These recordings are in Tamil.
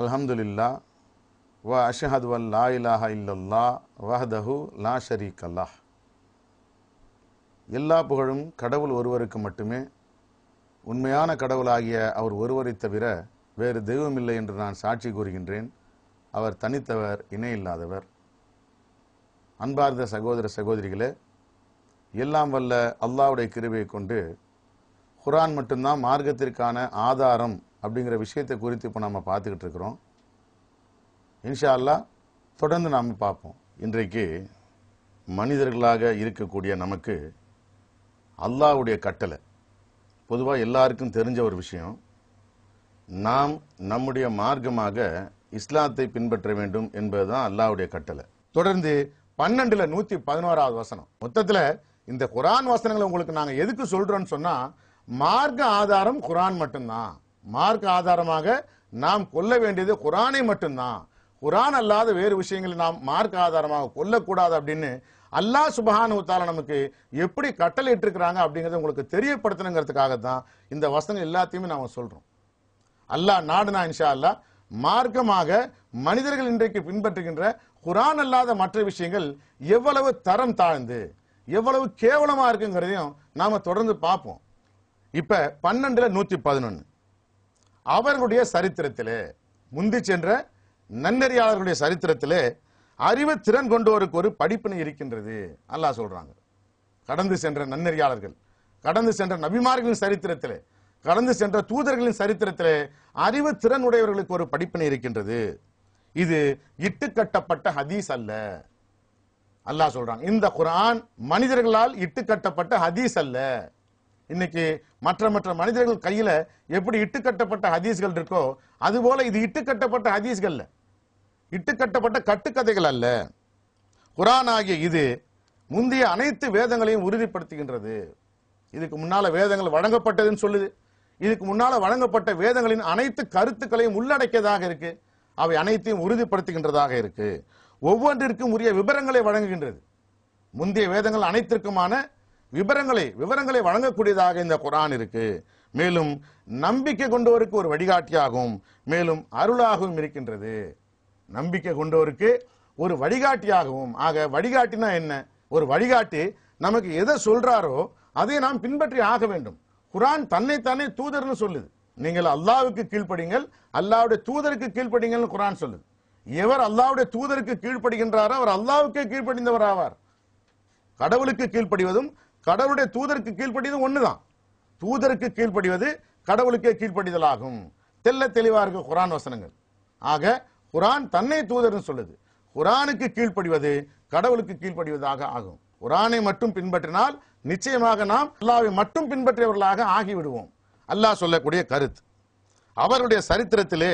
அலமதுல்லா வ அஷஹது வல் லா இலாஹ இல்லல்லா வஹதஹு லா ஷரீக் அல்லாஹ் எல்லா புகழும் கடவுள் ஒருவருக்கு மட்டுமே உண்மையான கடவுளாகிய அவர் ஒருவரை தவிர வேறு தெய்வமில்லை என்று நான் சாட்சி கூறுகின்றேன் அவர் தனித்தவர் இணையில்லாதவர் அன்பார்ந்த சகோதர சகோதரிகளே எல்லாம் வல்ல அல்லாவுடைய கிருபையை கொண்டு குரான் மட்டும்தான் மார்க்கத்திற்கான ஆதாரம் அப்படிங்கிற விஷயத்தை குறித்து இப்போ நம்ம பார்த்துக்கிட்டு இருக்கிறோம் இன்ஷா அல்லா தொடர்ந்து நாம் பார்ப்போம் இன்றைக்கு மனிதர்களாக இருக்கக்கூடிய நமக்கு அல்லாவுடைய கட்டளை பொதுவாக எல்லாருக்கும் தெரிஞ்ச ஒரு விஷயம் நாம் நம்முடைய மார்க்கமாக இஸ்லாத்தை பின்பற்ற வேண்டும் என்பதுதான் அல்லாவுடைய கட்டளை தொடர்ந்து பன்னெண்டுல நூத்தி பதினோராவது வசனம் மொத்தத்தில் இந்த குரான் வசனங்களை உங்களுக்கு நாங்கள் எதுக்கு சொல்றோம்னு சொன்னா மார்க்க ஆதாரம் குரான் மட்டும்தான் மார்க் ஆதாரமாக நாம் கொல்ல வேண்டியது குரானை மட்டும்தான் குரான் அல்லாத வேறு விஷயங்களை நாம் மார்க் ஆதாரமாக கொல்லக்கூடாது அப்படின்னு அல்லாஹ் சுபஹானுத்தால நமக்கு எப்படி கட்டளை இட்டிருக்கிறாங்க அப்படிங்கிறத உங்களுக்கு தெரியப்படுத்தணுங்கிறதுக்காக தான் இந்த வசனங்கள் எல்லாத்தையுமே நாம் சொல்கிறோம் அல்லாஹ் நாடுனா இன்ஷா அல்லா மார்க்கமாக மனிதர்கள் இன்றைக்கு பின்பற்றுகின்ற குரான் அல்லாத மற்ற விஷயங்கள் எவ்வளவு தரம் தாழ்ந்து எவ்வளவு கேவலமாக இருக்குங்கிறதையும் நாம் தொடர்ந்து பார்ப்போம் இப்போ பன்னெண்டில் நூற்றி பதினொன்று அவர்களுடைய சரித்திரத்திலே முந்தி சென்ற நன்னறியாளர்களுடைய சரித்திரத்திலே அறிவு திறன் கொண்டோருக்கு ஒரு படிப்பினை இருக்கின்றது அல்லாஹ் சொல்றாங்க கடந்து சென்ற நன்னறியாளர்கள் கடந்து சென்ற நபிமார்களின் சரித்திரத்திலே கடந்து சென்ற தூதர்களின் சரித்திரத்திலே அறிவு திறன் உடையவர்களுக்கு ஒரு படிப்பினை இருக்கின்றது இது இட்டு கட்டப்பட்ட ஹதீஸ் அல்ல அல்லாஹ் சொல்றாங்க இந்த குரான் மனிதர்களால் இட்டு கட்டப்பட்ட ஹதீஸ் அல்ல இன்னைக்கு மற்ற மற்ற மனிதர்கள் கையில எப்படி இட்டு கட்டப்பட்ட ஹதீஸ்கள் இருக்கோ அது போல இது இட்டு கட்டப்பட்ட ஹதீஸ்கள் இட்டு கட்டப்பட்ட கட்டுக்கதைகள் அல்ல குரான் ஆகிய இது முந்தைய அனைத்து வேதங்களையும் உறுதிப்படுத்துகின்றது இதுக்கு முன்னால வேதங்கள் வழங்கப்பட்டதுன்னு சொல்லுது இதுக்கு முன்னால வழங்கப்பட்ட வேதங்களின் அனைத்து கருத்துக்களையும் உள்ளடக்கியதாக இருக்கு அவை அனைத்தையும் உறுதிப்படுத்துகின்றதாக இருக்கு ஒவ்வொன்றிற்கும் உரிய விபரங்களை வழங்குகின்றது முந்தைய வேதங்கள் அனைத்திற்குமான விபரங்களை விவரங்களை வழங்கக்கூடியதாக இந்த குரான் இருக்கு மேலும் நம்பிக்கை கொண்டவருக்கு ஒரு வழிகாட்டியாகவும் மேலும் அருளாகவும் இருக்கின்றது நம்பிக்கை கொண்டவருக்கு ஒரு வழிகாட்டியாகவும் ஆக வழிகாட்டினா என்ன ஒரு வழிகாட்டி நமக்கு எதை சொல்றாரோ அதை நாம் பின்பற்றி ஆக வேண்டும் குரான் தன்னைத்தானே தூதர்னு சொல்லுது நீங்கள் அல்லாவுக்கு கீழ்ப்படிங்கள் அல்லாவுடைய தூதருக்கு கீழ்ப்படிங்கள்னு குரான் சொல்லுது எவர் அல்லாவுடைய தூதருக்கு கீழ்ப்படுகின்றாரோ அவர் அல்லாவுக்கே கீழ்ப்படிந்தவர் ஆவார் கடவுளுக்கு கீழ்ப்படிவதும் கடவுளுடைய தூதருக்கு கீழ்ப்படிவது ஒண்ணுதான் தூதருக்கு கீழ்ப்படிவது கடவுளுக்கே கீழ்ப்படிதல் ஆகும் தெல்ல தெளிவா இருக்கு குரான் வசனங்கள் ஆக குரான் தன்னை தூதர்னு சொல்லுது குரானுக்கு கீழ்ப்படிவது கடவுளுக்கு கீழ்ப்படிவதாக ஆகும் குரானை மட்டும் பின்பற்றினால் நிச்சயமாக நாம் அல்லாவை மட்டும் பின்பற்றியவர்களாக ஆகிவிடுவோம் அல்லாஹ் சொல்லக்கூடிய கருத்து அவருடைய சரித்திரத்திலே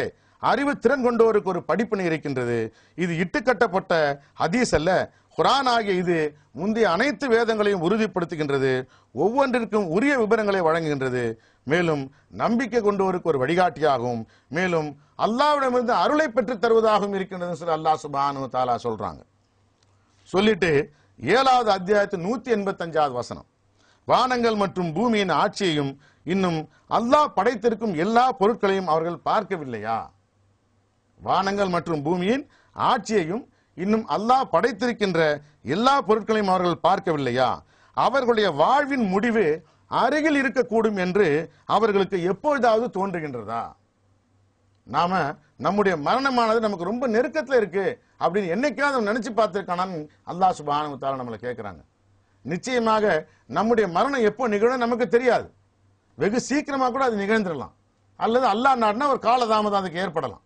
அறிவு திறன் கொண்டோருக்கு ஒரு படிப்பினை இருக்கின்றது இது இட்டுக்கட்டப்பட்ட ஹதீஸ் அல்ல குரான் ஆகிய இது முந்தைய அனைத்து வேதங்களையும் உறுதிப்படுத்துகின்றது ஒவ்வொன்றிற்கும் உரிய விபரங்களை வழங்குகின்றது மேலும் நம்பிக்கை கொண்டவருக்கு ஒரு வழிகாட்டியாகவும் மேலும் அல்லாவிடமிருந்து அருளை பெற்று தருவதாகவும் இருக்கின்றது சொல்லி அல்லா சுபானு தாலா சொல்றாங்க சொல்லிட்டு ஏழாவது அத்தியாயத்து நூத்தி எண்பத்தஞ்சாவது வசனம் வானங்கள் மற்றும் பூமியின் ஆட்சியையும் இன்னும் அல்லாஹ் படைத்திருக்கும் எல்லா பொருட்களையும் அவர்கள் பார்க்கவில்லையா வானங்கள் மற்றும் பூமியின் ஆட்சியையும் இன்னும் அல்லாஹ் படைத்திருக்கின்ற எல்லா பொருட்களையும் அவர்கள் பார்க்கவில்லையா அவர்களுடைய வாழ்வின் முடிவு அருகில் இருக்கக்கூடும் என்று அவர்களுக்கு எப்பொழுதாவது தோன்றுகின்றதா நாம நம்முடைய மரணமானது நமக்கு ரொம்ப நெருக்கத்தில் இருக்கு அப்படின்னு என்னைக்காவது நினைச்சு பார்த்திருக்கானான்னு அல்லாஹ் சுபானுத்தால நம்மளை கேட்கிறாங்க நிச்சயமாக நம்முடைய மரணம் எப்போ நிகழும் நமக்கு தெரியாது வெகு சீக்கிரமாக கூட அது நிகழ்ந்துடலாம் அல்லது அல்லா நாடுனா ஒரு காலதாமதம் அதுக்கு ஏற்படலாம்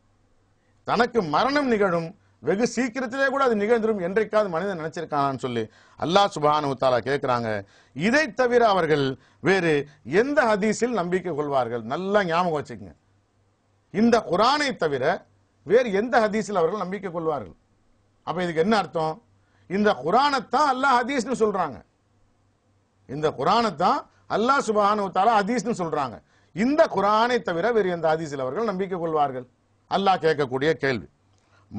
தனக்கு மரணம் நிகழும் வெகு சீக்கிரத்திலே கூட அது நிகழ்ந்துடும் என்றைக்காவது மனிதன் நினைச்சிருக்கான்னு சொல்லி அல்லாஹ் சுபானு தாலா கேட்கிறாங்க இதை தவிர அவர்கள் வேறு எந்த ஹதீஸில் நம்பிக்கை கொள்வார்கள் நல்லா ஞாபகம் வச்சுக்கங்க இந்த குரானை தவிர வேறு எந்த ஹதீஸில் அவர்கள் நம்பிக்கை கொள்வார்கள் அப்போ இதுக்கு என்ன அர்த்தம் இந்த குரானத்தான் அல்லாஹ் ஹதீஸ்னு சொல்றாங்க இந்த குரானத்தான் அல்லாஹ் சுபானு தாலா ஹதீஸ்னு சொல்றாங்க இந்த குரானை தவிர வேறு எந்த ஹதீஸில் அவர்கள் நம்பிக்கை கொள்வார்கள் அல்லாஹ் கேட்கக்கூடிய கேள்வி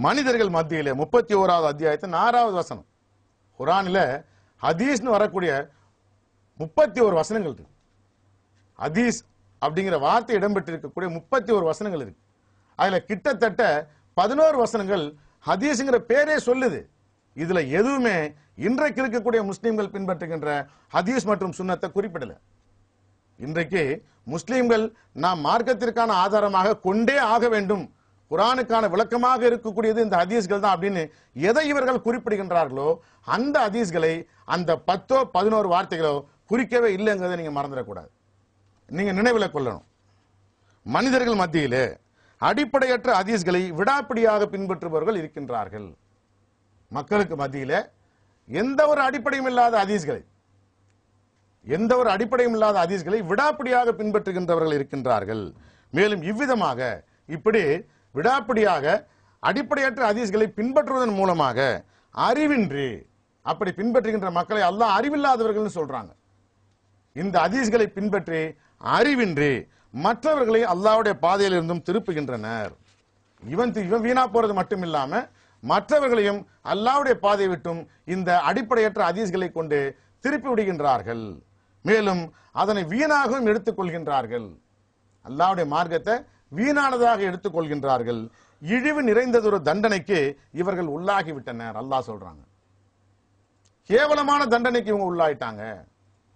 மனிதர்கள் மத்தியிலே முப்பத்தி ஓராவது அத்தியாயத்தின் ஆறாவது வசனம் குரானில் ஹதீஸ்னு வரக்கூடிய முப்பத்தி ஒரு வசனங்கள் இருக்கு ஹதீஸ் அப்படிங்கிற வார்த்தை இடம்பெற்றிருக்கக்கூடிய முப்பத்தி ஒரு வசனங்கள் இருக்கு அதில் கிட்டத்தட்ட பதினோரு வசனங்கள் ஹதீஸ்ங்கிற பேரே சொல்லுது இதுல எதுவுமே இன்றைக்கு இருக்கக்கூடிய முஸ்லீம்கள் பின்பற்றுகின்ற ஹதீஸ் மற்றும் சுண்ணத்தை குறிப்பிடல இன்றைக்கு முஸ்லீம்கள் நாம் மார்க்கத்திற்கான ஆதாரமாக கொண்டே ஆக வேண்டும் குரானுக்கான விளக்கமாக இருக்கக்கூடியது இந்த ஹதீஸ்கள் தான் அப்படின்னு எதை இவர்கள் குறிப்பிடுகின்றார்களோ அந்த ஹதீஸ்களை அந்த பத்தோ பதினோரு வார்த்தைகளோ குறிக்கவே இல்லைங்கிறத நீங்கள் மறந்துடக்கூடாது நீங்கள் நினைவில் கொள்ளணும் மனிதர்கள் மத்தியிலே அடிப்படையற்ற ஹதீஸ்களை விடாப்பிடியாக பின்பற்றுபவர்கள் இருக்கின்றார்கள் மக்களுக்கு மத்தியில் எந்த ஒரு அடிப்படையும் இல்லாத ஹதீஸ்களை எந்த ஒரு அடிப்படையும் இல்லாத ஹதீஸ்களை விடாப்பிடியாக பின்பற்றுகின்றவர்கள் இருக்கின்றார்கள் மேலும் இவ்விதமாக இப்படி விடாப்படியாக அடிப்படையற்ற ஹதீஸ்களை பின்பற்றுவதன் மூலமாக அறிவின்றி அப்படி பின்பற்றுகின்ற மக்களை அல்லாஹ் அறிவில்லாதவர்கள்னு சொல்றாங்க இந்த ஹதீஸ்களை பின்பற்றி அறிவின்றி மற்றவர்களை அல்லாவுடைய பாதையில் இருந்தும் திருப்புகின்றனர் இவன் இவன் வீணா போறது மட்டும் இல்லாம மற்றவர்களையும் அல்லாவுடைய பாதையை விட்டும் இந்த அடிப்படையற்ற அதிஸ்களை கொண்டு திருப்பி விடுகின்றார்கள் மேலும் அதனை வீணாகவும் எடுத்துக்கொள்கின்றார்கள் அல்லாவுடைய மார்க்கத்தை வீணானதாக எடுத்துக்கொள்கின்றார்கள் இழிவு நிறைந்ததொரு தண்டனைக்கு இவர்கள் உள்ளாகிவிட்டனர் அல்லாஹ் சொல்றாங்க கேவலமான தண்டனைக்கு இவங்க உள்ளாயிட்டாங்க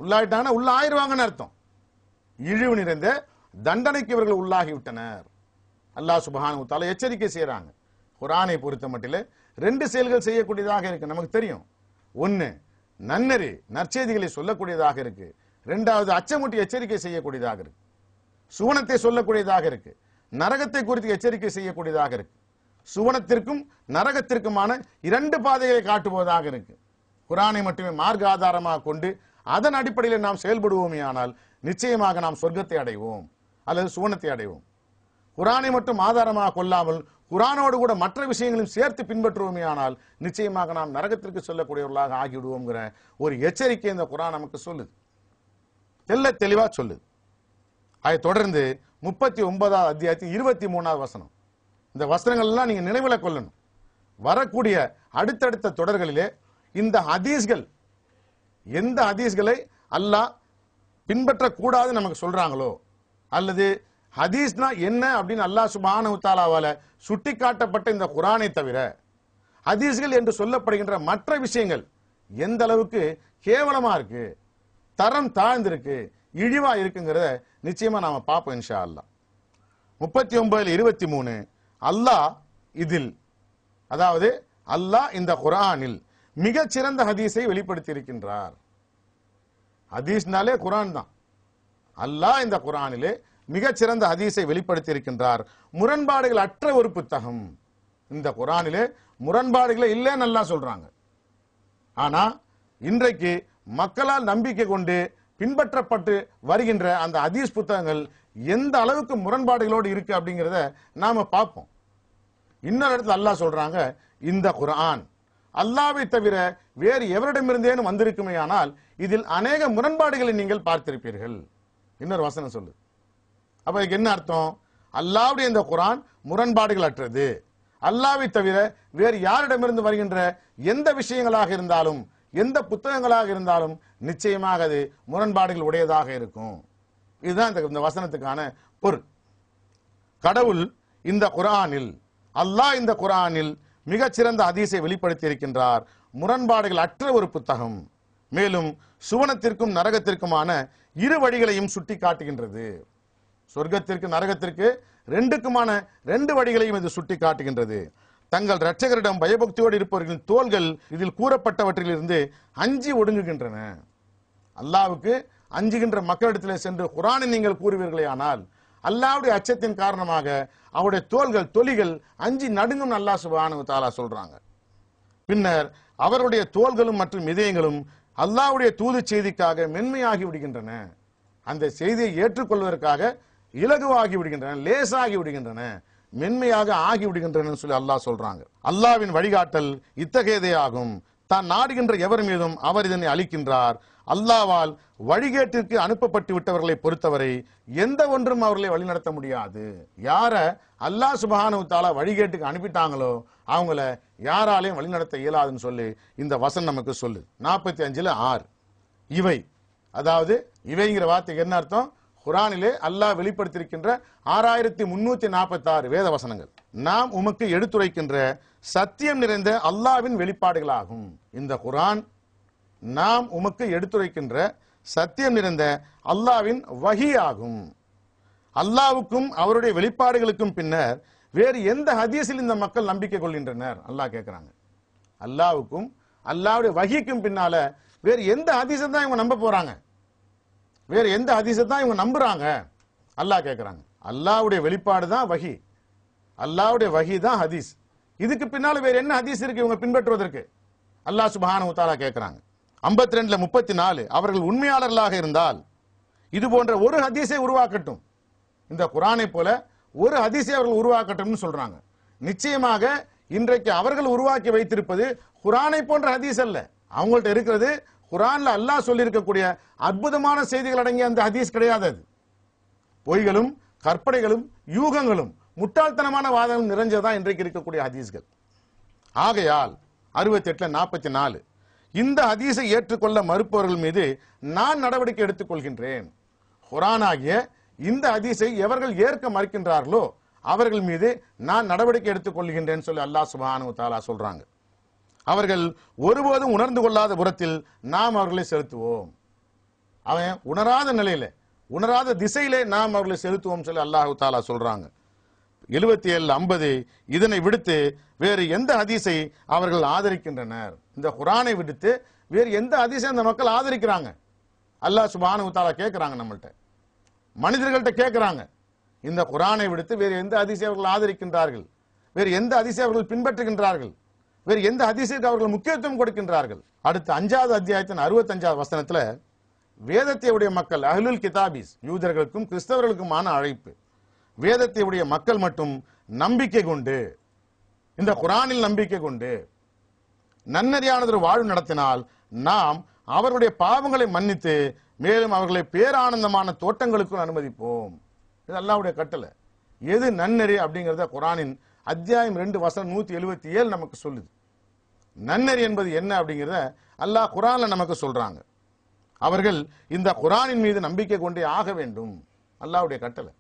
உள்ளாயிட்டாங்க உள்ள ஆயிடுவாங்கன்னு அர்த்தம் இழிவு நிறைந்த தண்டனைக்கு இவர்கள் உள்ளாகிவிட்டனர் அல்லாஹ் சுபஹானு தலை எச்சரிக்கை செய்யறாங்க குரானை பொறுத்த மட்டில ரெண்டு செயல்கள் செய்யக்கூடியதாக இருக்கு நமக்கு தெரியும் ஒன்னு நன்னறி நற்செய்திகளை சொல்லக்கூடியதாக இருக்கு ரெண்டாவது அச்சமூட்டி எச்சரிக்கை செய்யக்கூடியதாக இருக்கு சுவனத்தை சொல்லக்கூடியதாக இருக்கு நரகத்தை குறித்து எச்சரிக்கை செய்யக்கூடியதாக இருக்கு சுவனத்திற்கும் நரகத்திற்குமான இரண்டு பாதைகளை காட்டுவதாக இருக்கு குரானை மட்டுமே மார்க்க ஆதாரமாக கொண்டு அதன் அடிப்படையில் நாம் செயல்படுவோமே ஆனால் நிச்சயமாக நாம் சொர்க்கத்தை அடைவோம் அல்லது சுவனத்தை அடைவோம் குரானை மட்டும் ஆதாரமாக கொள்ளாமல் குரானோடு கூட மற்ற விஷயங்களையும் சேர்த்து பின்பற்றுவோமே ஆனால் நிச்சயமாக நாம் நரகத்திற்கு சொல்லக்கூடியவர்களாக ஆகிவிடுவோங்கிற ஒரு எச்சரிக்கை இந்த குரான் நமக்கு சொல்லுது தெல்ல தெளிவாக சொல்லுது அதை தொடர்ந்து முப்பத்தி ஒன்பதாவது அத்தியாயத்தின் இருபத்தி மூணாவது வசனம் இந்த வசனங்கள்லாம் நீங்கள் நினைவில் கொள்ளணும் வரக்கூடிய அடுத்தடுத்த தொடர்களிலே இந்த ஹதீஸ்கள் எந்த ஹதீஸ்களை அல்லாஹ் பின்பற்றக்கூடாது நமக்கு சொல்கிறாங்களோ அல்லது ஹதீஸ்னா என்ன அப்படின்னு அல்லாஹ் சுபானு தாலாவால் சுட்டி காட்டப்பட்ட இந்த குரானை தவிர ஹதீஸ்கள் என்று சொல்லப்படுகின்ற மற்ற விஷயங்கள் எந்த அளவுக்கு கேவலமாக இருக்குது தரம் தாழ்ந்திருக்கு இழிவா இருக்குங்கிறத நிச்சயமா நாம பார்ப்போம் இன்ஷா அல்லா முப்பத்தி ஒன்பதுல இருபத்தி மூணு அல்லாஹ் இதில் அதாவது அல்லாஹ் இந்த குரானில் மிகச்சிறந்த ஹதீஸை வெளிப்படுத்தி இருக்கின்றார் ஹதீஸ்னாலே குரான் தான் அல்லாஹ் இந்த குரானிலே மிக சிறந்த ஹதீஸை வெளிப்படுத்தி இருக்கின்றார் முரண்பாடுகள் அற்ற ஒரு புத்தகம் இந்த குரானிலே முரண்பாடுகளை இல்லைன்னு நல்லா சொல்றாங்க ஆனா இன்றைக்கு மக்களால் நம்பிக்கை கொண்டு பின்பற்றப்பட்டு வருகின்ற அந்த அதீஸ் புத்தகங்கள் எந்த அளவுக்கு முரண்பாடுகளோடு இருக்கு அப்படிங்கிறத நாம பார்ப்போம் இன்னொரு இடத்துல அல்லாஹ் சொல்றாங்க இந்த குரான் அல்லாவை தவிர வேறு எவரிடமிருந்தேனும் வந்திருக்குமே ஆனால் இதில் அநேக முரண்பாடுகளை நீங்கள் பார்த்திருப்பீர்கள் இன்னொரு வசனம் சொல்லு அப்ப இதுக்கு என்ன அர்த்தம் அல்லாவுடைய இந்த குரான் முரண்பாடுகள் அற்றது அல்லாவை தவிர வேறு யாரிடமிருந்து வருகின்ற எந்த விஷயங்களாக இருந்தாலும் எந்த புத்தகங்களாக இருந்தாலும் நிச்சயமாக அது முரண்பாடுகள் உடையதாக இருக்கும் இதுதான் இந்த வசனத்துக்கான பொருள் கடவுள் இந்த குரானில் அல்லாஹ் இந்த குரானில் மிகச்சிறந்த அதிசை வெளிப்படுத்தி இருக்கின்றார் முரண்பாடுகள் அற்ற ஒரு புத்தகம் மேலும் சுவனத்திற்கும் நரகத்திற்குமான இரு வழிகளையும் சுட்டி காட்டுகின்றது சொர்க்கத்திற்கு நரகத்திற்கு ரெண்டுக்குமான ரெண்டு வழிகளையும் இது சுட்டி காட்டுகின்றது தங்கள் ரட்சகரிடம் பயபக்தியோடு இருப்பவர்களின் தோள்கள் இதில் கூறப்பட்டவற்றிலிருந்து அஞ்சி ஒடுங்குகின்றன அல்லாவுக்கு அஞ்சுகின்ற மக்களிடத்தில் சென்று குரானை நீங்கள் கூறுவீர்களே ஆனால் அல்லாவுடைய அச்சத்தின் காரணமாக அவருடைய தோள்கள் தொலிகள் அஞ்சி நடுங்கும் அல்லா சுபானு தாலா சொல்றாங்க பின்னர் அவருடைய தோள்களும் மற்றும் இதயங்களும் அல்லாவுடைய தூது செய்திக்காக மென்மையாகி விடுகின்றன அந்த செய்தியை ஏற்றுக்கொள்வதற்காக இலகுவாகி விடுகின்றன லேசாகி விடுகின்றன மென்மையாக ஆகிவிடுகின்றன சொல்லி அல்லாஹ் சொல்றாங்க அல்லாவின் வழிகாட்டல் இத்தகையதே ஆகும் தான் நாடுகின்ற எவர் மீதும் அவர் இதனை அளிக்கின்றார் அல்லாவால் வழிகேட்டிற்கு அனுப்பப்பட்டு விட்டவர்களை பொறுத்தவரை எந்த ஒன்றும் அவர்களை வழிநடத்த முடியாது யார அல்லாஹ் சுபஹானு தாலா வழிகேட்டுக்கு அனுப்பிட்டாங்களோ அவங்கள யாராலையும் வழிநடத்த இயலாதுன்னு சொல்லி இந்த வசன் நமக்கு சொல்லு நாற்பத்தி அஞ்சுல ஆறு இவை அதாவது இவைங்கிற வார்த்தைக்கு என்ன அர்த்தம் குரானிலே அல்லாஹ் வெளிப்படுத்தியிருக்கின்ற ஆறாயிரத்தி முன்னூத்தி நாற்பத்தி ஆறு வேத வசனங்கள் நாம் உமக்கு எடுத்துரைக்கின்ற சத்தியம் நிறைந்த அல்லாவின் வெளிப்பாடுகளாகும் இந்த குரான் நாம் உமக்கு எடுத்துரைக்கின்ற சத்தியம் நிறைந்த அல்லாவின் வகி ஆகும் அல்லாவுக்கும் அவருடைய வெளிப்பாடுகளுக்கும் பின்னர் வேறு எந்த ஹதீஸில் இந்த மக்கள் நம்பிக்கை கொள்கின்றனர் அல்லாஹ் கேட்கிறாங்க அல்லாவுக்கும் அல்லாவுடைய வகிக்கும் பின்னால வேறு எந்த ஹதீஸை தான் இவங்க நம்ப போறாங்க வேற எந்த ஹதீசை தான் இவங்க நம்புறாங்க அல்லாஹ் கேட்குறாங்க அல்லாவுடைய வெளிப்பாடு தான் வகி அல்லாவுடைய வகி தான் ஹதீஸ் இதுக்கு பின்னால் வேற என்ன ஹதீஸ் இருக்கு இவங்க பின்பற்றுவதற்கு அல்லாஹ் சுபஹான உத்தாரா கேட்குறாங்க ஐம்பத்தி ரெண்டுல முப்பத்தி நாலு அவர்கள் உண்மையாளர்களாக இருந்தால் இது போன்ற ஒரு ஹதீஸை உருவாக்கட்டும் இந்த குரானை போல ஒரு ஹதீஸை அவர்கள் உருவாக்கட்டும்னு சொல்றாங்க நிச்சயமாக இன்றைக்கு அவர்கள் உருவாக்கி வைத்திருப்பது குரானை போன்ற ஹதீஸ் அல்ல அவங்கள்ட்ட இருக்கிறது குரான்ல அல்லாஹ் இருக்கக்கூடிய அற்புதமான செய்திகள் அடங்கிய அந்த ஹதீஸ் கிடையாது அது பொய்களும் கற்பனைகளும் யூகங்களும் முட்டாள்தனமான வாதம் நிறைஞ்சதா இன்றைக்கு இருக்கக்கூடிய ஹதீஸ்கள் ஆகையால் அறுபத்தி எட்டுல நாற்பத்தி நாலு இந்த ஹதீஸை ஏற்றுக்கொள்ள மறுப்பவர்கள் மீது நான் நடவடிக்கை எடுத்துக்கொள்கின்றேன் குரானாகிய இந்த ஹதீஸை எவர்கள் ஏற்க மறுக்கின்றார்களோ அவர்கள் மீது நான் நடவடிக்கை எடுத்துக்கொள்கின்றேன்னு சொல்லி அல்லாஹ் சுபானு தாலா சொல்றாங்க அவர்கள் ஒருபோதும் உணர்ந்து கொள்ளாத புறத்தில் நாம் அவர்களை செலுத்துவோம் அவன் உணராத நிலையில உணராத திசையிலே நாம் அவர்களை செலுத்துவோம் சொல்லி அல்லாஹு தாலா சொல்றாங்க எழுபத்தி ஏழு ஐம்பது இதனை விடுத்து வேறு எந்த அதிசை அவர்கள் ஆதரிக்கின்றனர் இந்த குரானை விடுத்து வேறு எந்த அதிசை அந்த மக்கள் ஆதரிக்கிறாங்க அல்லாஹ் சுபானு தாலா கேட்கிறாங்க நம்மள்கிட்ட மனிதர்கள்ட்ட கேட்கிறாங்க இந்த குரானை விடுத்து வேறு எந்த அதிசை அவர்கள் ஆதரிக்கின்றார்கள் வேறு எந்த அதிசை அவர்கள் பின்பற்றுகின்றார்கள் வேறு எந்த ஹதீஸிற்கு அவர்கள் முக்கியத்துவம் கொடுக்கின்றார்கள் அடுத்த அஞ்சாவது அத்தியாயத்தின் அறுபத்தஞ்சாவது வசனத்துல வேதத்தையுடைய மக்கள் அஹ்லுல் கிதாபிஸ் யூதர்களுக்கும் கிறிஸ்தவர்களுக்குமான அழைப்பு வேதத்தையுடைய மக்கள் மட்டும் நம்பிக்கை கொண்டு இந்த குரானில் நம்பிக்கை கொண்டு நன்னறியானதொரு வாழ்வு நடத்தினால் நாம் அவருடைய பாவங்களை மன்னித்து மேலும் அவர்களை பேரானந்தமான தோட்டங்களுக்கும் அனுமதிப்போம் இது அல்லாவுடைய கட்டளை எது நன்னறி அப்படிங்கிறத குரானின் அத்தியாயம் ரெண்டு வசனம் நூத்தி எழுபத்தி ஏழு நமக்கு சொல்லுது நன்னர் என்பது என்ன அப்படிங்கிறத அல்லாஹ் குரான்ல நமக்கு சொல்றாங்க அவர்கள் இந்த குரானின் மீது நம்பிக்கை கொண்டே ஆக வேண்டும் அல்லாவுடைய கட்டளை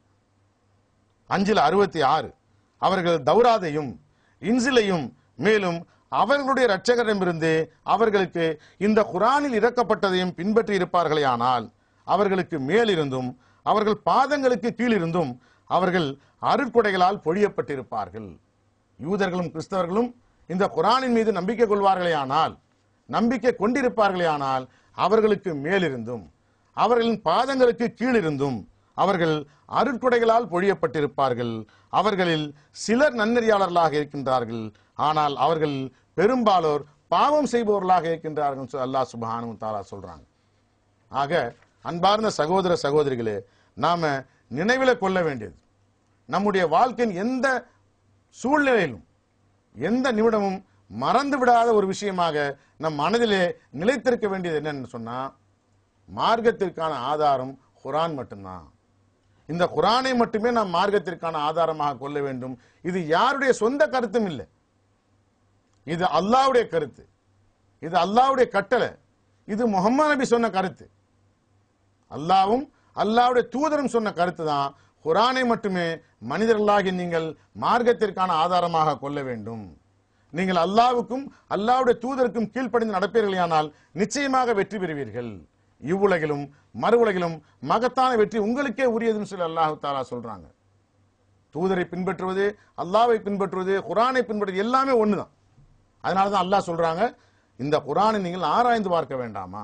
அஞ்சில் அறுபத்தி ஆறு அவர்கள் தௌராதையும் இன்சிலையும் மேலும் அவர்களுடைய இரட்சகரிடமிருந்து அவர்களுக்கு இந்த குரானில் இறக்கப்பட்டதையும் பின்பற்றி இருப்பார்களே ஆனால் அவர்களுக்கு மேலிருந்தும் அவர்கள் பாதங்களுக்கு கீழிருந்தும் அவர்கள் அருட்கொடைகளால் பொழியப்பட்டிருப்பார்கள் யூதர்களும் கிறிஸ்தவர்களும் இந்த குரானின் மீது நம்பிக்கை கொள்வார்களே ஆனால் நம்பிக்கை கொண்டிருப்பார்களே ஆனால் அவர்களுக்கு மேலிருந்தும் அவர்களின் பாதங்களுக்கு கீழிருந்தும் அவர்கள் அருட்கொடைகளால் பொழியப்பட்டிருப்பார்கள் அவர்களில் சிலர் நன்னெறியாளர்களாக இருக்கின்றார்கள் ஆனால் அவர்கள் பெரும்பாலோர் பாவம் செய்பவர்களாக இருக்கின்றார்கள் அல்லாஹ் சுபஹானு தாலா சொல்றாங்க ஆக அன்பார்ந்த சகோதர சகோதரிகளே நாம நினைவில் கொள்ள வேண்டியது நம்முடைய வாழ்க்கையின் எந்த சூழ்நிலையிலும் எந்த நிமிடமும் மறந்து விடாத ஒரு விஷயமாக நம் மனதிலே நிலைத்திருக்க வேண்டியது என்னன்னு சொன்னா மார்க்கத்திற்கான ஆதாரம் குரான் மட்டும்தான் இந்த குரானை மட்டுமே நாம் மார்க்கத்திற்கான ஆதாரமாக கொள்ள வேண்டும் இது யாருடைய சொந்த கருத்தும் இல்லை இது அல்லாவுடைய கருத்து இது அல்லாவுடைய கட்டளை இது முகமது நபி சொன்ன கருத்து அல்லாவும் அல்லாவுடைய தூதரும் சொன்ன கருத்து தான் குரானை மட்டுமே மனிதர்களாகி நீங்கள் மார்க்கத்திற்கான ஆதாரமாக கொள்ள வேண்டும் நீங்கள் அல்லாவுக்கும் அல்லாவுடைய தூதருக்கும் கீழ்ப்படிந்து நடப்பீர்களானால் நிச்சயமாக வெற்றி பெறுவீர்கள் இவ்வுலகிலும் மறு உலகிலும் மகத்தான வெற்றி உங்களுக்கே உரியதுன்னு சொல்லி அல்லாஹு தாலா சொல்றாங்க தூதரை பின்பற்றுவது அல்லாவை பின்பற்றுவது குரானை பின்பற்றுவது எல்லாமே ஒன்று தான் அதனால தான் அல்லாஹ் சொல்றாங்க இந்த குரானை நீங்கள் ஆராய்ந்து பார்க்க வேண்டாமா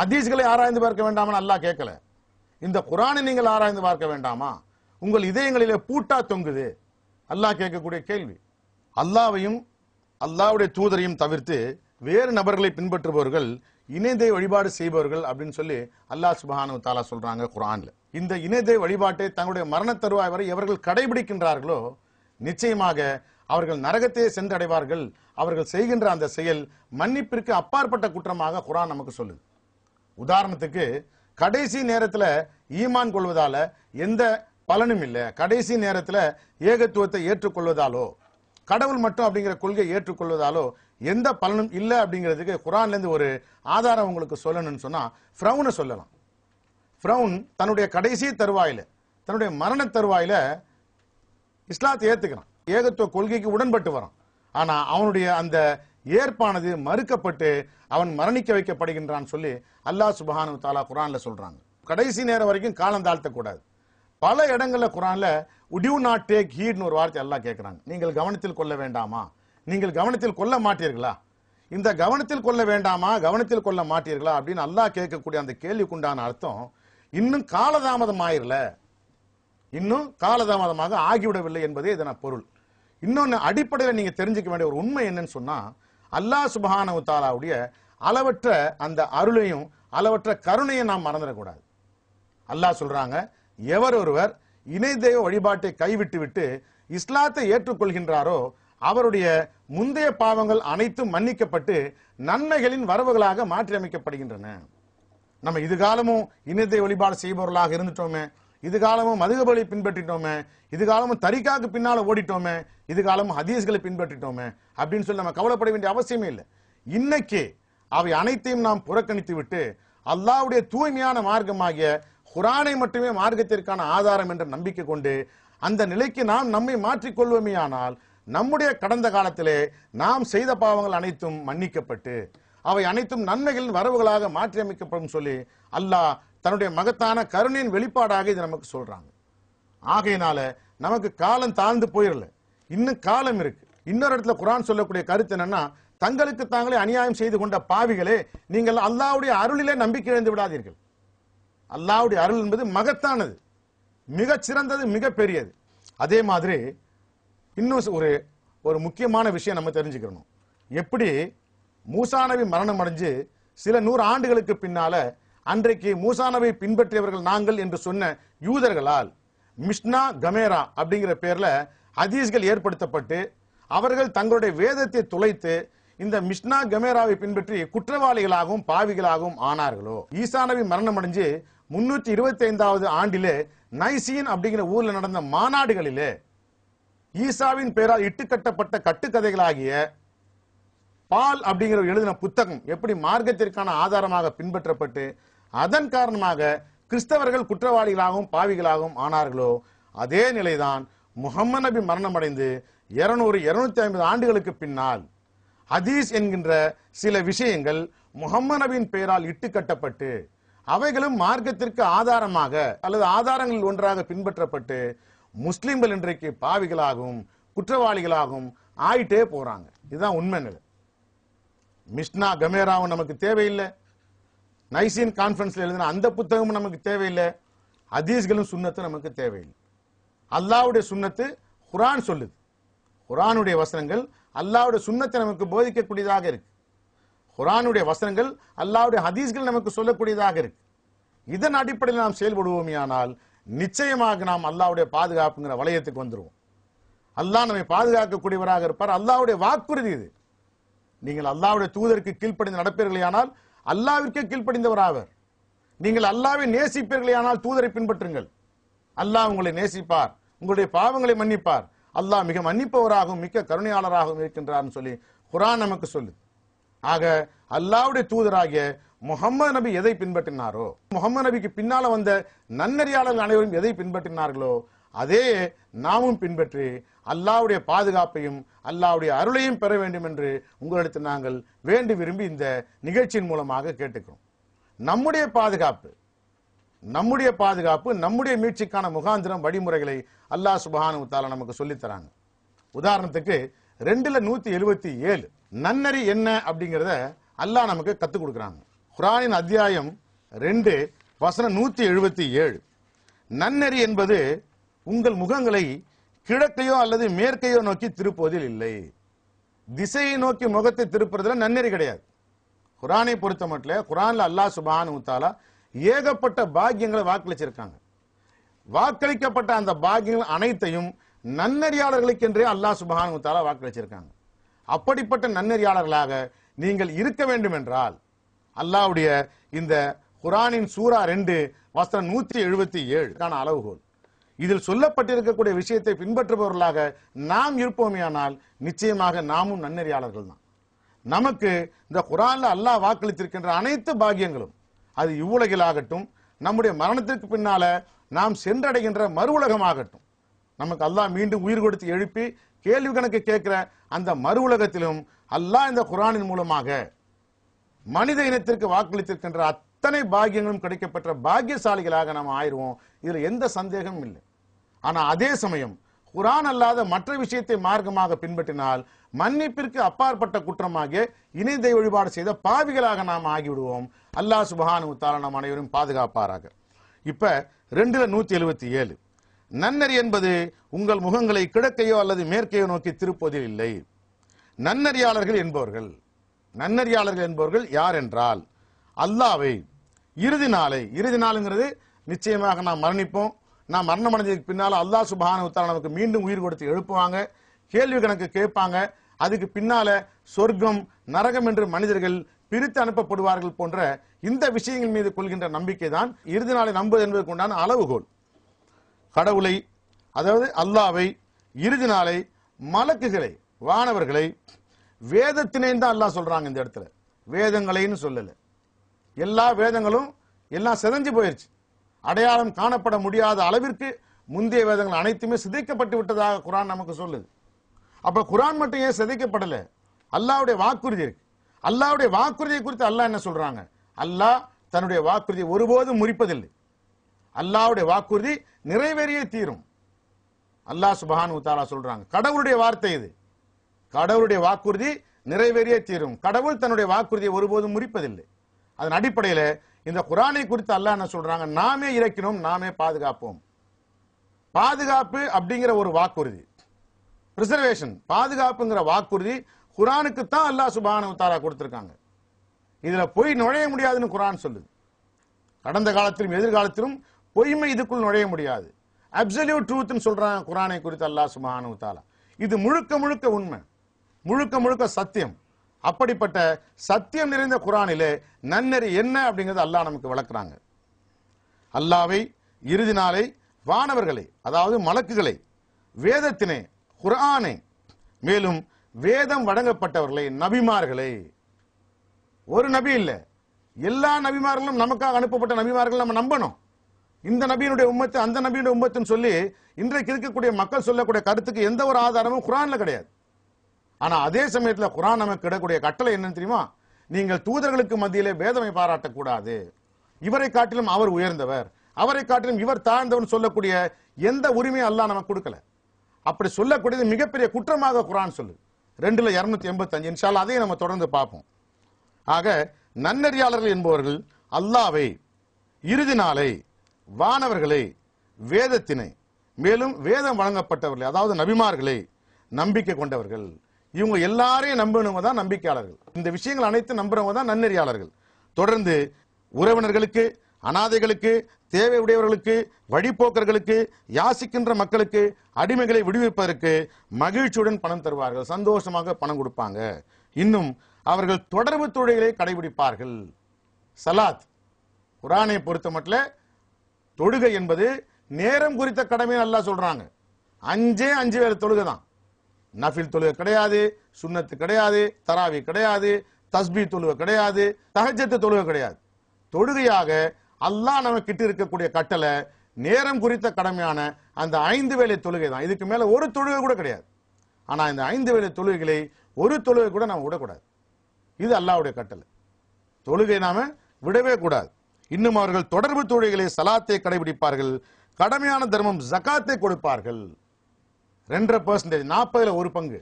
ஹதீஸ்களை ஆராய்ந்து பார்க்க வேண்டாமான்னு அல்லாஹ் கேட்கல இந்த குரானை நீங்கள் ஆராய்ந்து பார்க்க வேண்டாமா உங்கள் இதயங்களிலே பூட்டா தொங்குது அல்லாஹ் கேட்கக்கூடிய கேள்வி அல்லாவையும் அல்லாவுடைய தூதரையும் தவிர்த்து வேறு நபர்களை பின்பற்றுபவர்கள் இணைதை வழிபாடு செய்பவர்கள் அப்படின்னு சொல்லி அல்லாஹ் சுபஹானு தாலா சொல்றாங்க குரான்ல இந்த இணைதை வழிபாட்டை தங்களுடைய மரண தருவாய் வரை எவர்கள் கடைபிடிக்கின்றார்களோ நிச்சயமாக அவர்கள் நரகத்தையே சென்றடைவார்கள் அவர்கள் செய்கின்ற அந்த செயல் மன்னிப்பிற்கு அப்பாற்பட்ட குற்றமாக குரான் நமக்கு சொல்லுது உதாரணத்துக்கு கடைசி நேரத்தில் ஈமான் கொள்வதால எந்த பலனும் இல்லை கடைசி நேரத்தில் ஏகத்துவத்தை ஏற்றுக்கொள்வதாலோ கடவுள் மட்டும் அப்படிங்கிற கொள்கையை ஏற்றுக்கொள்வதாலோ எந்த பலனும் இல்லை அப்படிங்கிறதுக்கு குரான்லேருந்து ஒரு ஆதாரம் உங்களுக்கு சொல்லணும்னு சொன்னால் ஃப்ரௌனை சொல்லலாம் ஃப்ரௌன் தன்னுடைய கடைசி தருவாயில் தன்னுடைய மரண தருவாயில் இஸ்லாத்தை ஏற்றுக்கிறான் ஏகத்துவ கொள்கைக்கு உடன்பட்டு வரான் ஆனால் அவனுடைய அந்த ஏற்பானது மறுக்கப்பட்டு அவன் மரணிக்க வைக்கப்படுகின்றான் சொல்லி அல்லாஹ் சுபஹானு தாலா குரான்ல சொல்றாங்க கடைசி நேரம் வரைக்கும் காலம் தாழ்த்தக்கூடாது பல இடங்கள்ல குரான்ல உடியூ நாட் டேக் ஹீட்னு ஒரு வார்த்தை எல்லாம் கேட்கிறாங்க நீங்கள் கவனத்தில் கொள்ள வேண்டாமா நீங்கள் கவனத்தில் கொள்ள மாட்டீர்களா இந்த கவனத்தில் கொள்ள வேண்டாமா கவனத்தில் கொள்ள மாட்டீர்களா அப்படின்னு அல்லாஹ் கேட்கக்கூடிய அந்த கேள்விக்குண்டான அர்த்தம் இன்னும் காலதாமதம் ஆயிரல இன்னும் காலதாமதமாக ஆகிவிடவில்லை என்பதே இதன பொருள் இன்னொன்னு அடிப்படையில் நீங்கள் தெரிஞ்சுக்க வேண்டிய ஒரு உண்மை என்னன்னு சொன்னால் அல்லாஹ் சுபஹானவு தாலாவுடைய அளவற்ற அந்த அருளையும் அளவற்ற கருணையும் நாம் மறந்துடக்கூடாது அல்லாஹ் சொல்றாங்க எவர் ஒருவர் இணை தெய்வ வழிபாட்டை கைவிட்டு விட்டு இஸ்லாத்தை ஏற்றுக்கொள்கின்றாரோ அவருடைய முந்தைய பாவங்கள் அனைத்தும் மன்னிக்கப்பட்டு நன்மைகளின் வரவுகளாக மாற்றியமைக்கப்படுகின்றன நம்ம இது இதுகாலமும் தெய்வ வழிபாடு செய்பவர்களாக இருந்துட்டோமே இது காலமும் மதுகபலி பின்பற்றிட்டோமே இது காலமும் தரிகாக்கு பின்னால் ஓடிட்டோமே இது காலமும் ஹதீஸ்களை பின்பற்றிட்டோமே அப்படின்னு சொல்லி நம்ம கவலைப்பட வேண்டிய அவசியமே இல்லை இன்னைக்கு அவை அனைத்தையும் நாம் புறக்கணித்து விட்டு அல்லாவுடைய தூய்மையான மார்க்கமாகிய குரானை மட்டுமே மார்க்கத்திற்கான ஆதாரம் என்ற நம்பிக்கை கொண்டு அந்த நிலைக்கு நாம் நம்மை மாற்றிக்கொள்வோமே ஆனால் நம்முடைய கடந்த காலத்திலே நாம் செய்த பாவங்கள் அனைத்தும் மன்னிக்கப்பட்டு அவை அனைத்தும் நன்மைகளின் வரவுகளாக மாற்றியமைக்கப்படும் சொல்லி அல்லாஹ் தன்னுடைய மகத்தான கருணையின் வெளிப்பாடாக இது நமக்கு சொல்றாங்க ஆகையினால நமக்கு காலம் தாழ்ந்து போயிடல இன்னும் காலம் இருக்கு இன்னொரு இடத்துல குரான் சொல்லக்கூடிய கருத்து என்னன்னா தங்களுக்கு தாங்களே அநியாயம் செய்து கொண்ட பாவிகளே நீங்கள் அல்லாவுடைய அருளிலே நம்பிக்கை இழந்து விடாதீர்கள் அல்லாவுடைய அருள் என்பது மகத்தானது மிக சிறந்தது மிக பெரியது அதே மாதிரி இன்னும் ஒரு ஒரு முக்கியமான விஷயம் நம்ம தெரிஞ்சுக்கணும் எப்படி மூசானவி மரணம் அடைஞ்சு சில நூறு ஆண்டுகளுக்கு பின்னால அன்றைக்கு மூசானவை பின்பற்றியவர்கள் நாங்கள் என்று சொன்ன யூதர்களால் மிஷ்னா கமேரா அப்படிங்கிற பேர்ல அதீஸ்கள் ஏற்படுத்தப்பட்டு அவர்கள் தங்களுடைய வேதத்தை துளைத்து இந்த மிஷ்னா கமேராவை பின்பற்றி குற்றவாளிகளாகவும் பாவிகளாகவும் ஆனார்களோ ஈசானவி மரணம் அடைஞ்சு முன்னூற்றி இருபத்தி ஐந்தாவது ஆண்டிலே நைசியன் அப்படிங்கிற ஊர்ல நடந்த மாநாடுகளிலே ஈசாவின் பெயரால் இட்டுக்கட்டப்பட்ட கட்டுக்கதைகளாகிய பால் அப்படிங்கிற எழுதின புத்தகம் எப்படி மார்க்கத்திற்கான ஆதாரமாக பின்பற்றப்பட்டு அதன் காரணமாக கிறிஸ்தவர்கள் குற்றவாளிகளாகவும் பாவிகளாகவும் ஆனார்களோ அதே நிலைதான் முகமது நபி மரணமடைந்து இருநூறு இருநூத்தி ஐம்பது ஆண்டுகளுக்கு பின்னால் ஹதீஸ் என்கின்ற சில விஷயங்கள் முகமது நபியின் பெயரால் இட்டு கட்டப்பட்டு அவைகளும் மார்க்கத்திற்கு ஆதாரமாக அல்லது ஆதாரங்களில் ஒன்றாக பின்பற்றப்பட்டு முஸ்லிம்கள் இன்றைக்கு பாவிகளாகவும் குற்றவாளிகளாகவும் ஆயிட்டே போறாங்க இதுதான் உண்மை நிலை மிஷ்னா கமேராவும் நமக்கு தேவையில்லை நைசியன் கான்பரன்ஸ்ல எழுதின அந்த புத்தகமும் நமக்கு தேவையில்லை அதீஸ்களும் சுண்ணத்து நமக்கு தேவையில்லை அல்லாவுடைய சுண்ணத்து குரான் சொல்லுது குரானுடைய வசனங்கள் அல்லாவுடைய சுண்ணத்தை நமக்கு போதிக்கக்கூடியதாக இருக்கு குரானுடைய வசனங்கள் அல்லாவுடைய ஹதீஸ்கள் நமக்கு சொல்லக்கூடியதாக இருக்கு இதன் அடிப்படையில் நாம் செயல்படுவோமேயானால் நிச்சயமாக நாம் அல்லாவுடைய பாதுகாப்புங்கிற வளையத்துக்கு வந்துடுவோம் அல்லாஹ் நம்மை பாதுகாக்கக்கூடியவராக இருப்பார் அல்லாவுடைய வாக்குறுதி இது நீங்கள் அல்லாவுடைய தூதருக்கு கீழ்ப்படிந்து நடப்பீர்களே ஆனால் அல்லாவிற்கே கீழ்ப்படிந்தவர் ஆவர் நீங்கள் அல்லாவை நேசிப்பீர்களே ஆனால் தூதரை பின்பற்றுங்கள் அல்லாஹ் உங்களை நேசிப்பார் உங்களுடைய பாவங்களை மன்னிப்பார் அல்லாஹ் மிக மன்னிப்பவராகவும் மிக்க கருணையாளராகவும் இருக்கின்றார்னு சொல்லி குரான் நமக்கு சொல்லு ஆக அல்லாவுடைய தூதராகிய முகமது நபி எதை பின்பற்றினாரோ முகமது நபிக்கு பின்னால வந்த நன்னறியாளர்கள் அனைவரும் எதை பின்பற்றினார்களோ அதே நாமும் பின்பற்றி அல்லாவுடைய பாதுகாப்பையும் அல்லாவுடைய அருளையும் பெற வேண்டும் என்று உங்களிடத்தில் நாங்கள் வேண்டி விரும்பி இந்த நிகழ்ச்சியின் மூலமாக கேட்டுக்கிறோம் நம்முடைய பாதுகாப்பு நம்முடைய பாதுகாப்பு நம்முடைய மீட்சிக்கான முகாந்திரம் வழிமுறைகளை அல்லாஹ் சுபஹானு தாலா நமக்கு சொல்லித்தராங்க உதாரணத்துக்கு ரெண்டுல நூத்தி எழுபத்தி ஏழு நன்னறி என்ன அப்படிங்கிறத அல்லாஹ் நமக்கு கத்துக் கொடுக்குறாங்க குரானின் அத்தியாயம் ரெண்டு வசனம் நூத்தி எழுபத்தி ஏழு நன்னெறி என்பது உங்கள் முகங்களை கிழக்கையோ அல்லது மேற்கையோ நோக்கி திருப்புவதில் இல்லை திசையை நோக்கி முகத்தை திருப்புறதுல நன்னெறி கிடையாது குரானை பொறுத்த மட்டும் குரான்ல அல்லாஹ் சுபான் உத்தாலா ஏகப்பட்ட பாக்கியங்களை வாக்களிச்சிருக்காங்க வாக்களிக்கப்பட்ட அந்த பாக்கியங்கள் அனைத்தையும் நன்னறியாளர்களுக்கு என்றே அல்லாஹ் சுபான் உத்தாலா வாக்களிச்சிருக்காங்க அப்படிப்பட்ட நன்னறியாளர்களாக நீங்கள் இருக்க வேண்டும் என்றால் அல்லாவுடைய இந்த குரானின் சூரா ரெண்டு வஸ்திரம் நூற்றி எழுபத்தி ஏழுக்கான அளவுகோல் இதில் சொல்லப்பட்டிருக்கக்கூடிய விஷயத்தை பின்பற்றுபவர்களாக நாம் இருப்போமேயானால் நிச்சயமாக நாமும் நன்னறியாளர்கள் தான் நமக்கு இந்த குரான்ல அல்லாஹ் வாக்களித்திருக்கின்ற அனைத்து பாகியங்களும் அது இவ்வுலகிலாகட்டும் நம்முடைய மரணத்திற்கு பின்னால நாம் சென்றடைகின்ற மறு உலகமாகட்டும் நமக்கு அல்லாஹ் மீண்டும் உயிர் கொடுத்து எழுப்பி கேள்வி கணக்கு கேட்கிற அந்த மறு உலகத்திலும் அல்லாஹ் இந்த குரானின் மூலமாக மனித இனத்திற்கு வாக்களித்திருக்கின்ற அத்தனை பாகியங்களும் கிடைக்கப்பெற்ற பாக்கியசாலிகளாக நாம் ஆயிடுவோம் இதில் எந்த சந்தேகமும் இல்லை ஆனா அதே சமயம் குரான் அல்லாத மற்ற விஷயத்தை மார்க்கமாக பின்பற்றினால் மன்னிப்பிற்கு அப்பாற்பட்ட குற்றமாக இணை தெய்வ வழிபாடு செய்த பாவிகளாக நாம் ஆகிவிடுவோம் அல்லாஹ் சுபஹானு தால நாம் அனைவரும் பாதுகாப்பாராக இப்ப ரெண்டுல நூத்தி எழுபத்தி ஏழு நன்னறி என்பது உங்கள் முகங்களை கிழக்கையோ அல்லது மேற்கையோ நோக்கி திருப்பதில் இல்லை நன்னறியாளர்கள் என்பவர்கள் நன்னறியாளர்கள் என்பவர்கள் யார் என்றால் அல்லாவை இறுதி நாளை இறுதி நாளுங்கிறது நிச்சயமாக நாம் மரணிப்போம் நான் மரணம் அடைஞ்சதுக்கு பின்னால் அல்லாஹ் சுபான உத்தாரா நமக்கு மீண்டும் உயிர் கொடுத்து எழுப்புவாங்க கேள்வி கணக்கு கேட்பாங்க அதுக்கு பின்னால சொர்க்கம் நரகம் என்று மனிதர்கள் பிரித்து அனுப்பப்படுவார்கள் போன்ற இந்த விஷயங்கள் மீது கொள்கின்ற நம்பிக்கை தான் இறுதி நாளை நம்புவது என்பதற்குண்டான அளவுகோல் கடவுளை அதாவது அல்லாவை இறுதி நாளை மலக்குகளை வானவர்களை வேதத்தினை தான் அல்லாஹ் சொல்றாங்க இந்த இடத்துல வேதங்களைன்னு சொல்லலை எல்லா வேதங்களும் எல்லாம் செதஞ்சு போயிருச்சு அடையாளம் காணப்பட முடியாத அளவிற்கு முந்தைய வேதங்கள் அனைத்துமே சிதைக்கப்பட்டு விட்டதாக குரான் நமக்கு சொல்லுது அப்ப குரான் மட்டும் ஏன் சிதைக்கப்படலை அல்லாவுடைய வாக்குறுதி இருக்கு அல்லாவுடைய வாக்குறுதியை குறித்து அல்லாஹ் என்ன சொல்றாங்க அல்லாஹ் தன்னுடைய வாக்குறுதி ஒருபோதும் முறிப்பதில்லை அல்லாவுடைய வாக்குறுதி நிறைவேறியே தீரும் அல்லாஹ் சுபஹான் உத்தாலா சொல்றாங்க கடவுளுடைய வார்த்தை இது கடவுளுடைய வாக்குறுதி நிறைவேறியே தீரும் கடவுள் தன்னுடைய வாக்குறுதியை ஒருபோதும் முறிப்பதில்லை அதன் அடிப்படையில் இந்த குரானை குறித்து அல்லாஹ் என்ன சொல்றாங்க நாமே இறக்கினோம் நாமே பாதுகாப்போம் பாதுகாப்பு அப்படிங்கிற ஒரு வாக்குறுதி ரிசர்வேஷன் பாதுகாப்புங்கிற வாக்குறுதி குரானுக்கு தான் அல்லாஹ் சுபானு தாரா கொடுத்துருக்காங்க இதுல பொய் நுழைய முடியாதுன்னு குரான் சொல்லுது கடந்த காலத்திலும் எதிர்காலத்திலும் பொய்மை இதுக்குள் நுழைய முடியாது அப்சல்யூட் ட்ரூத் சொல்றாங்க குரானை குறித்து அல்லாஹ் சுபானு தாலா இது முழுக்க முழுக்க உண்மை முழுக்க முழுக்க சத்தியம் அப்படிப்பட்ட சத்தியம் நிறைந்த குரானிலே நன்னெறி என்ன அப்படிங்கிறது அல்லாஹ் நமக்கு வளர்க்குறாங்க அல்லாவை இறுதி நாளை வானவர்களை அதாவது மலக்குகளை வேதத்தினை குரானை மேலும் வேதம் வழங்கப்பட்டவர்களை நபிமார்களை ஒரு நபி இல்லை எல்லா நபிமார்களும் நமக்காக அனுப்பப்பட்ட நபிமார்கள் நம்ம நம்பணும் இந்த நபியினுடைய உம்மத்து அந்த நபியினுடைய உம்மத்துன்னு சொல்லி இன்றைக்கு இருக்கக்கூடிய மக்கள் சொல்லக்கூடிய கருத்துக்கு எந்த ஒரு ஆதாரமும் குரான்ல கிடையாது ஆனா அதே சமயத்துல குரான் நமக்கு இடக்கூடிய கட்டளை என்னன்னு தெரியுமா நீங்கள் தூதர்களுக்கு மத்தியிலே பாராட்ட பாராட்டக்கூடாது இவரை காட்டிலும் அவர் உயர்ந்தவர் அவரை காட்டிலும் இவர் தாழ்ந்தவர் சொல்லக்கூடிய எந்த உரிமையும் அல்லாஹ் நமக்கு கொடுக்கல அப்படி சொல்லக்கூடியது மிகப்பெரிய குற்றமாக குரான் சொல்லு ரெண்டுல இருநூத்தி எண்பத்தி அஞ்சு இன்ஷால் அதையும் நம்ம தொடர்ந்து பார்ப்போம் ஆக நன்னறியாளர்கள் என்பவர்கள் அல்லாவை இறுதி நாளை வானவர்களை வேதத்தினை மேலும் வேதம் வழங்கப்பட்டவர்களை அதாவது நபிமார்களை நம்பிக்கை கொண்டவர்கள் இவங்க எல்லாரையும் நம்பினவங்க தான் நம்பிக்கையாளர்கள் இந்த விஷயங்கள் அனைத்தும் நம்புறவங்க தான் நன்னெறியாளர்கள் தொடர்ந்து உறவினர்களுக்கு அனாதைகளுக்கு தேவை உடையவர்களுக்கு வழிபோக்கர்களுக்கு யாசிக்கின்ற மக்களுக்கு அடிமைகளை விடுவிப்பதற்கு மகிழ்ச்சியுடன் பணம் தருவார்கள் சந்தோஷமாக பணம் கொடுப்பாங்க இன்னும் அவர்கள் தொடர்பு தொழில்களை கடைபிடிப்பார்கள் சலாத் குரானை பொறுத்த மட்டும் தொழுகை என்பது நேரம் குறித்த கடமை நல்லா சொல்றாங்க அஞ்சே அஞ்சு வேறு தொழுகை தான் நஃபில் தொழுக கிடையாது சுண்ணத்து கிடையாது தராவி கிடையாது தஸ்பி தொழுவ கிடையாது தகஜத்து தொழுவ கிடையாது தொழுகையாக அல்லாஹ் நம்ம கிட்ட இருக்கக்கூடிய கட்டளை நேரம் குறித்த கடமையான அந்த ஐந்து வேலை தொழுகை தான் இதுக்கு மேல ஒரு தொழுகை கூட கிடையாது ஆனா இந்த ஐந்து வேலை தொழுகைகளை ஒரு தொழுகை கூட நாம் விடக்கூடாது இது அல்லாவுடைய கட்டளை தொழுகை நாம விடவே கூடாது இன்னும் அவர்கள் தொடர்பு தொழுகைகளை சலாத்தை கடைபிடிப்பார்கள் கடமையான தர்மம் ஜக்காத்தை கொடுப்பார்கள் ரெண்டரை பர்சன்டேஜ் நாற்பதுல ஒரு பங்கு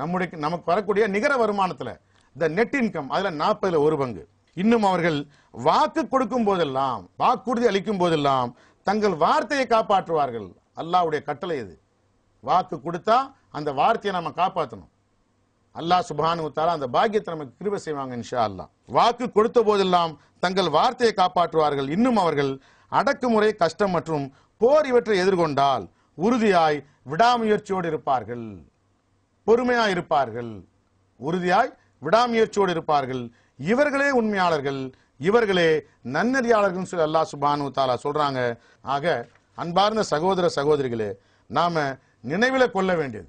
நம்முடைய நமக்கு வரக்கூடிய நிகர வருமானத்தில் இந்த நெட் இன்கம் அதில் நாற்பதுல ஒரு பங்கு இன்னும் அவர்கள் வாக்கு கொடுக்கும் போதெல்லாம் வாக்குறுதி அளிக்கும் போதெல்லாம் தங்கள் வார்த்தையை காப்பாற்றுவார்கள் அல்லாவுடைய கட்டளை இது வாக்கு கொடுத்தா அந்த வார்த்தையை நம்ம காப்பாற்றணும் அல்லாஹ் சுபானுத்தால அந்த பாக்கியத்தை நமக்கு கிருப செய்வாங்க இன்ஷா அல்லா வாக்கு கொடுத்த போதெல்லாம் தங்கள் வார்த்தையை காப்பாற்றுவார்கள் இன்னும் அவர்கள் அடக்குமுறை கஷ்டம் மற்றும் போர் இவற்றை எதிர்கொண்டால் உறுதியாய் விடாமுயற்சியோடு இருப்பார்கள் பொறுமையாய் இருப்பார்கள் உறுதியாய் விடாமுயற்சியோடு இருப்பார்கள் இவர்களே உண்மையாளர்கள் இவர்களே நன்னறியாளர்கள் சொல்லி அல்லா சுபானு தாலா சொல்றாங்க ஆக அன்பார்ந்த சகோதர சகோதரிகளே நாம நினைவில் கொள்ள வேண்டியது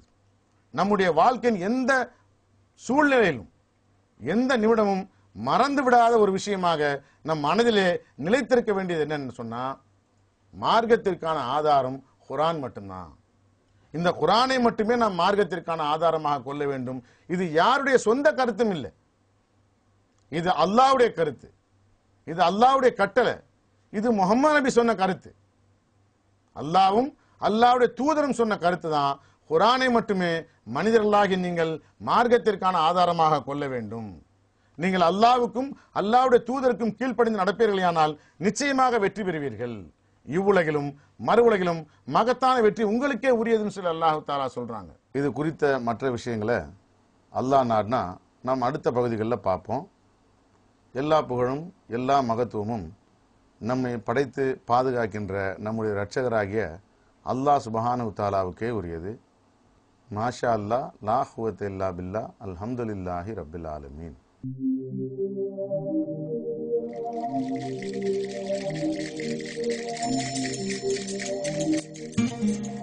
நம்முடைய வாழ்க்கையின் எந்த சூழ்நிலையிலும் எந்த நிமிடமும் மறந்து விடாத ஒரு விஷயமாக நம் மனதிலே நிலைத்திருக்க வேண்டியது என்னன்னு சொன்னா மார்க்கத்திற்கான ஆதாரம் குரான் மட்டும்தான் இந்த குரானை மட்டுமே நாம் மார்க்கத்திற்கான ஆதாரமாக கொள்ள வேண்டும் இது யாருடைய சொந்த கருத்தும் இல்லை இது அல்லாவுடைய கருத்து இது அல்லாவுடைய கட்டளை இது முகமது நபி சொன்ன கருத்து அல்லாவும் அல்லாவுடைய தூதரும் சொன்ன கருத்து தான் குரானை மட்டுமே மனிதர்களாகி நீங்கள் மார்க்கத்திற்கான ஆதாரமாக கொள்ள வேண்டும் நீங்கள் அல்லாவுக்கும் அல்லாவுடைய தூதருக்கும் கீழ்ப்படிந்து நடப்பீர்களானால் நிச்சயமாக வெற்றி பெறுவீர்கள் இவ்வுலகிலும் மறு உலகிலும் மகத்தான வெற்றி உங்களுக்கே உரியதுன்னு சொல்லி அல்லாஹு தாலா சொல்றாங்க இது குறித்த மற்ற விஷயங்களை அல்லா நாட்னா நாம் அடுத்த பகுதிகளில் பார்ப்போம் எல்லா புகழும் எல்லா மகத்துவமும் நம்மை படைத்து பாதுகாக்கின்ற நம்முடைய இரட்சகராகிய அல்லாஹ் சுபஹானு தாலாவுக்கே உரியது மாஷா அல்லா லாஹுவத் இல்லா பில்லா அல்ஹம்துலில்லாஹி ரபில் ஆலமீன் Thank you.